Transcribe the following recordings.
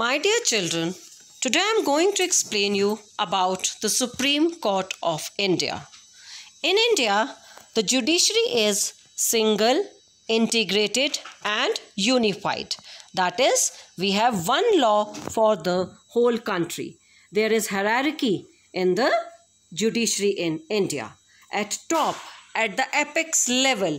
My dear children, today I am going to explain you about the Supreme Court of India. In India, the judiciary is single, integrated and unified. That is, we have one law for the whole country. There is hierarchy in the judiciary in India. At top, at the apex level,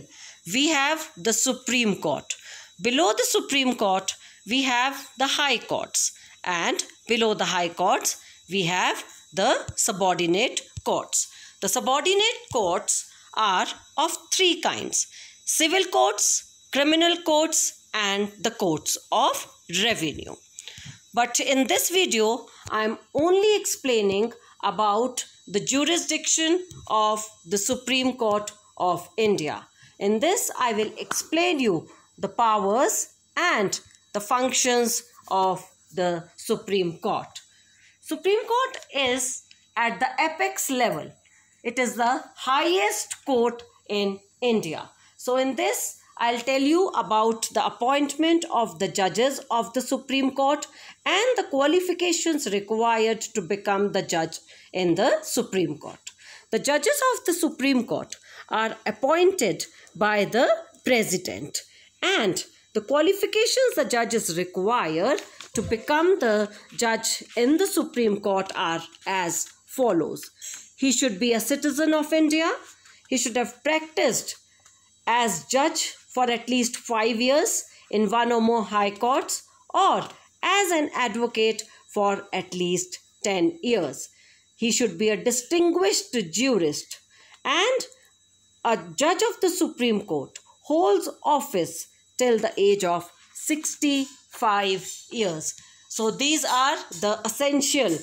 we have the Supreme Court. Below the Supreme Court, we have the high courts and below the high courts we have the subordinate courts. The subordinate courts are of three kinds civil courts, criminal courts, and the courts of revenue. But in this video, I am only explaining about the jurisdiction of the Supreme Court of India. In this, I will explain you the powers and the functions of the Supreme Court. Supreme Court is at the apex level. It is the highest court in India. So in this, I'll tell you about the appointment of the judges of the Supreme Court and the qualifications required to become the judge in the Supreme Court. The judges of the Supreme Court are appointed by the President and the qualifications the judges require to become the judge in the Supreme Court are as follows. He should be a citizen of India. He should have practiced as judge for at least five years in one or more high courts or as an advocate for at least 10 years. He should be a distinguished jurist and a judge of the Supreme Court holds office till the age of 65 years. So these are the essential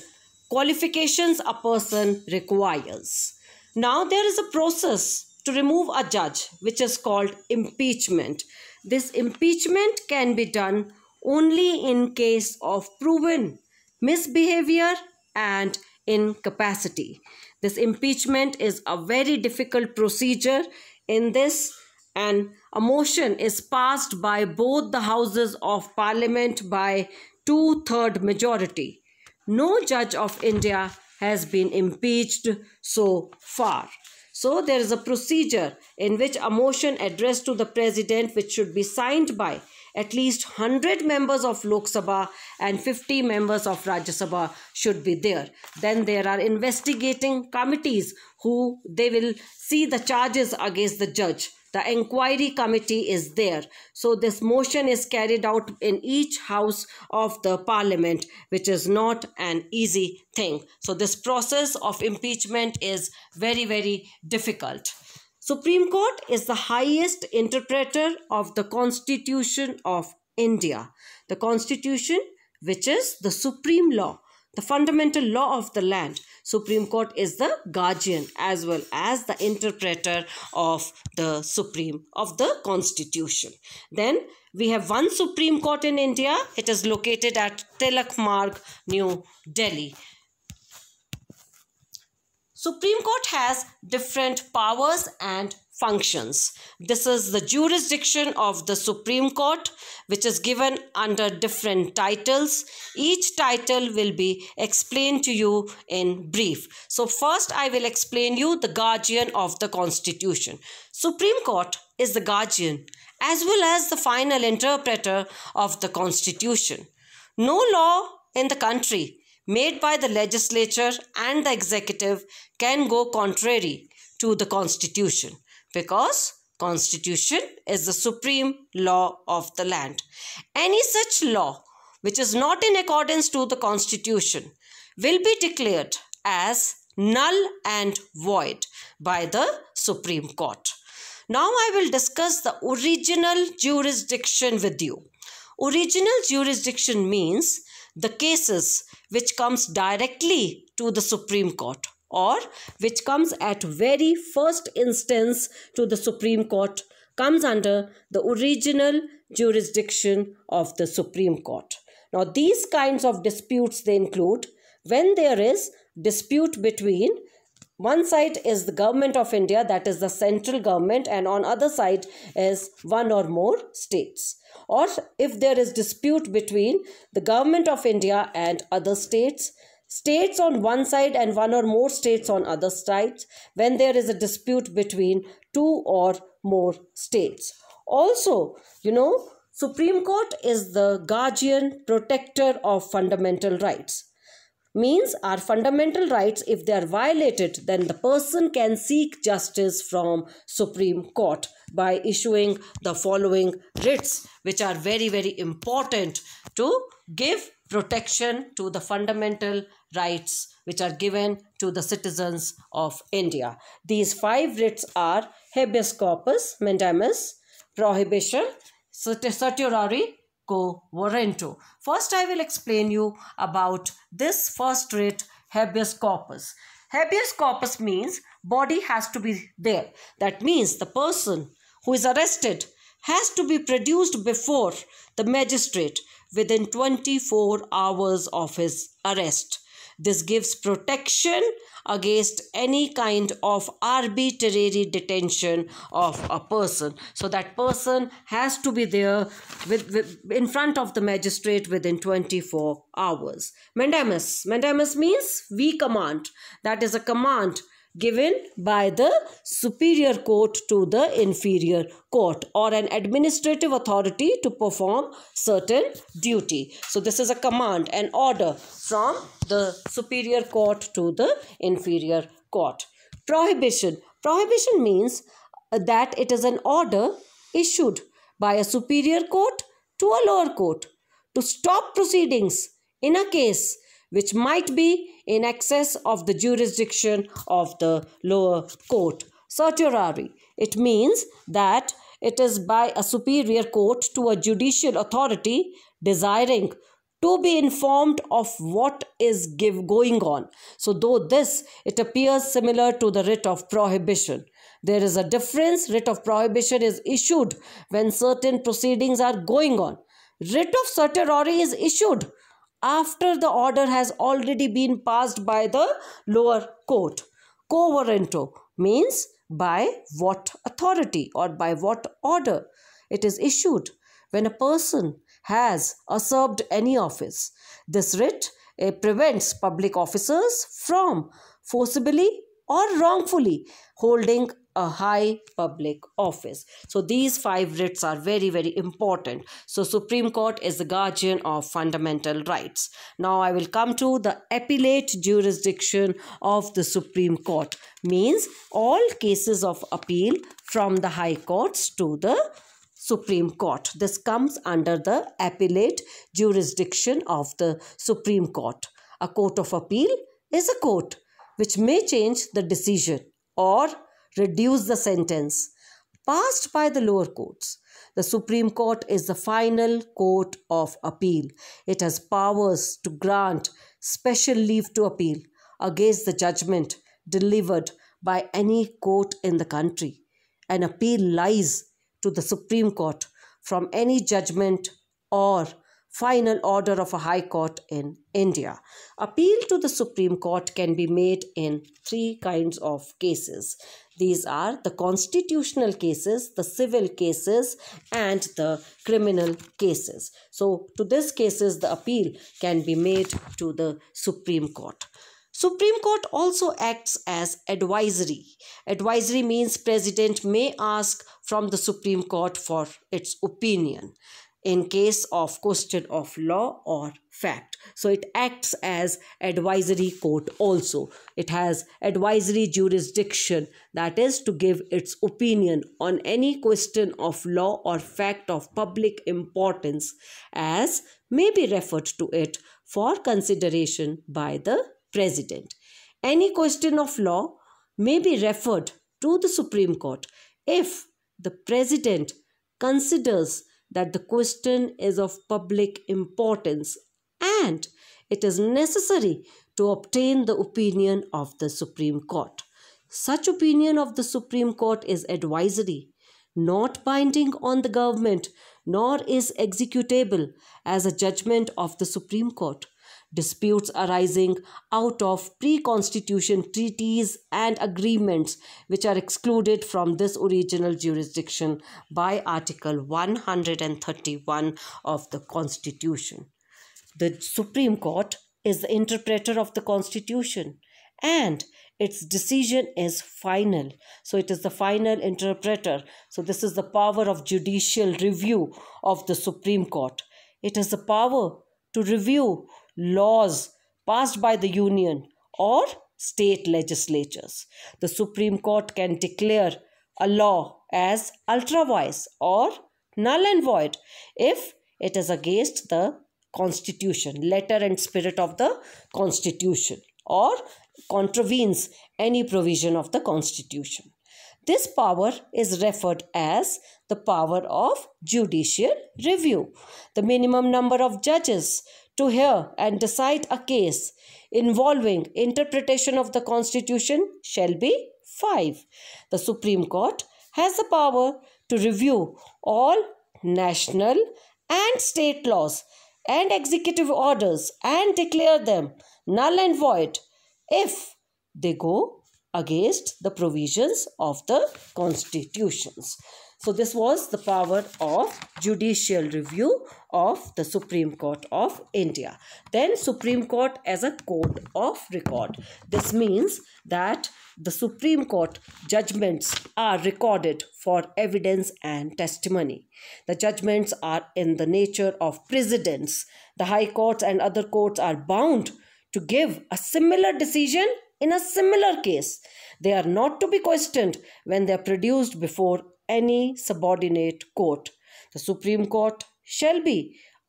qualifications a person requires. Now there is a process to remove a judge which is called impeachment. This impeachment can be done only in case of proven misbehavior and incapacity. This impeachment is a very difficult procedure. In this, and a motion is passed by both the houses of parliament by two-third majority. No judge of India has been impeached so far. So there is a procedure in which a motion addressed to the president which should be signed by at least 100 members of Lok Sabha and 50 members of Rajya Sabha should be there. Then there are investigating committees who they will see the charges against the judge the inquiry committee is there. So this motion is carried out in each house of the parliament, which is not an easy thing. So this process of impeachment is very, very difficult. Supreme Court is the highest interpreter of the Constitution of India. The Constitution, which is the supreme law the fundamental law of the land, Supreme Court is the guardian as well as the interpreter of the Supreme of the Constitution. Then we have one Supreme Court in India. It is located at Tilak Marg, New Delhi. Supreme Court has different powers and functions. This is the jurisdiction of the Supreme Court which is given under different titles. Each title will be explained to you in brief. So first I will explain you the guardian of the constitution. Supreme Court is the guardian as well as the final interpreter of the constitution. No law in the country made by the legislature and the executive can go contrary to the constitution because constitution is the supreme law of the land. Any such law which is not in accordance to the constitution will be declared as null and void by the Supreme Court. Now I will discuss the original jurisdiction with you. Original jurisdiction means the cases which comes directly to the Supreme Court or which comes at very first instance to the Supreme Court comes under the original jurisdiction of the Supreme Court. Now these kinds of disputes they include when there is dispute between one side is the government of India that is the central government and on other side is one or more states or if there is dispute between the government of India and other states states on one side and one or more states on other sides when there is a dispute between two or more states also you know supreme court is the guardian protector of fundamental rights means our fundamental rights if they are violated then the person can seek justice from supreme court by issuing the following writs which are very very important to give protection to the fundamental rights which are given to the citizens of India. These five writs are habeas corpus, mandamus, prohibition, certiorari, co warranto. First, I will explain you about this first writ, habeas corpus. Habeas corpus means body has to be there. That means the person who is arrested has to be produced before the magistrate within 24 hours of his arrest. This gives protection against any kind of arbitrary detention of a person. So that person has to be there with, with in front of the magistrate within 24 hours. Mandamus. Mandamus means we command. That is a command given by the superior court to the inferior court or an administrative authority to perform certain duty. So this is a command, an order from the superior court to the inferior court. Prohibition. Prohibition means that it is an order issued by a superior court to a lower court to stop proceedings in a case which might be in excess of the jurisdiction of the lower court. Certiorari, it means that it is by a superior court to a judicial authority desiring to be informed of what is give going on. So though this, it appears similar to the writ of prohibition. There is a difference. Writ of prohibition is issued when certain proceedings are going on. Writ of certiorari is issued after the order has already been passed by the lower court. Coverento means by what authority or by what order it is issued. When a person has usurped any office, this writ eh, prevents public officers from forcibly or wrongfully holding a high public office so these five writs are very very important so supreme court is the guardian of fundamental rights now i will come to the appellate jurisdiction of the supreme court means all cases of appeal from the high courts to the Supreme Court. This comes under the appellate jurisdiction of the Supreme Court. A court of appeal is a court which may change the decision or reduce the sentence passed by the lower courts. The Supreme Court is the final court of appeal. It has powers to grant special leave to appeal against the judgment delivered by any court in the country. An appeal lies to the Supreme Court from any judgment or final order of a High Court in India. Appeal to the Supreme Court can be made in three kinds of cases. These are the constitutional cases, the civil cases, and the criminal cases. So, to these cases, the appeal can be made to the Supreme Court. Supreme Court also acts as advisory. Advisory means president may ask from the Supreme Court for its opinion in case of question of law or fact so it acts as advisory court also it has advisory jurisdiction that is to give its opinion on any question of law or fact of public importance as may be referred to it for consideration by the president any question of law may be referred to the supreme court if the president considers that the question is of public importance and it is necessary to obtain the opinion of the Supreme Court. Such opinion of the Supreme Court is advisory, not binding on the government, nor is executable as a judgment of the Supreme Court disputes arising out of pre-constitution treaties and agreements which are excluded from this original jurisdiction by Article 131 of the Constitution. The Supreme Court is the interpreter of the Constitution and its decision is final. So it is the final interpreter. So this is the power of judicial review of the Supreme Court. It is the power to review laws passed by the Union or state legislatures. The Supreme Court can declare a law as ultra vires or null and void if it is against the Constitution, letter and spirit of the Constitution, or contravenes any provision of the Constitution. This power is referred as the power of judicial review. The minimum number of judges to hear and decide a case involving interpretation of the Constitution shall be 5. The Supreme Court has the power to review all national and state laws and executive orders and declare them null and void if they go against the provisions of the constitutions. So this was the power of judicial review of the Supreme Court of India. Then Supreme Court as a court of record. This means that the Supreme Court judgments are recorded for evidence and testimony. The judgments are in the nature of precedents. The high courts and other courts are bound to give a similar decision in a similar case. They are not to be questioned when they are produced before any subordinate court. The Supreme Court shall be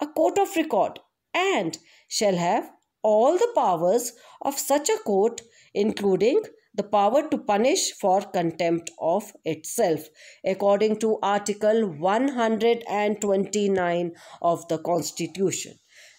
a court of record and shall have all the powers of such a court, including the power to punish for contempt of itself, according to Article 129 of the Constitution.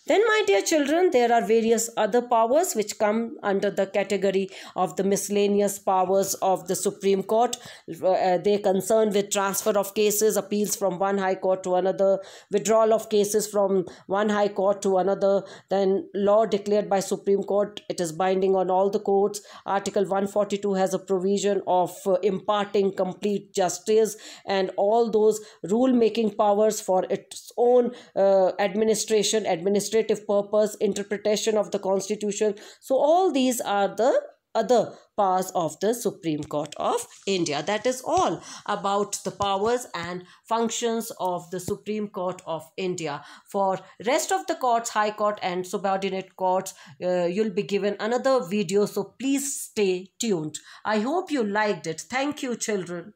Then, my dear children, there are various other powers which come under the category of the miscellaneous powers of the Supreme Court. Uh, they concern with transfer of cases, appeals from one High Court to another, withdrawal of cases from one High Court to another. Then, law declared by Supreme Court, it is binding on all the courts. Article 142 has a provision of uh, imparting complete justice and all those rule making powers for its own uh, administration, administration purpose, interpretation of the constitution. So all these are the other powers of the Supreme Court of India. That is all about the powers and functions of the Supreme Court of India. For rest of the courts, High Court and subordinate courts, uh, you'll be given another video. So please stay tuned. I hope you liked it. Thank you, children.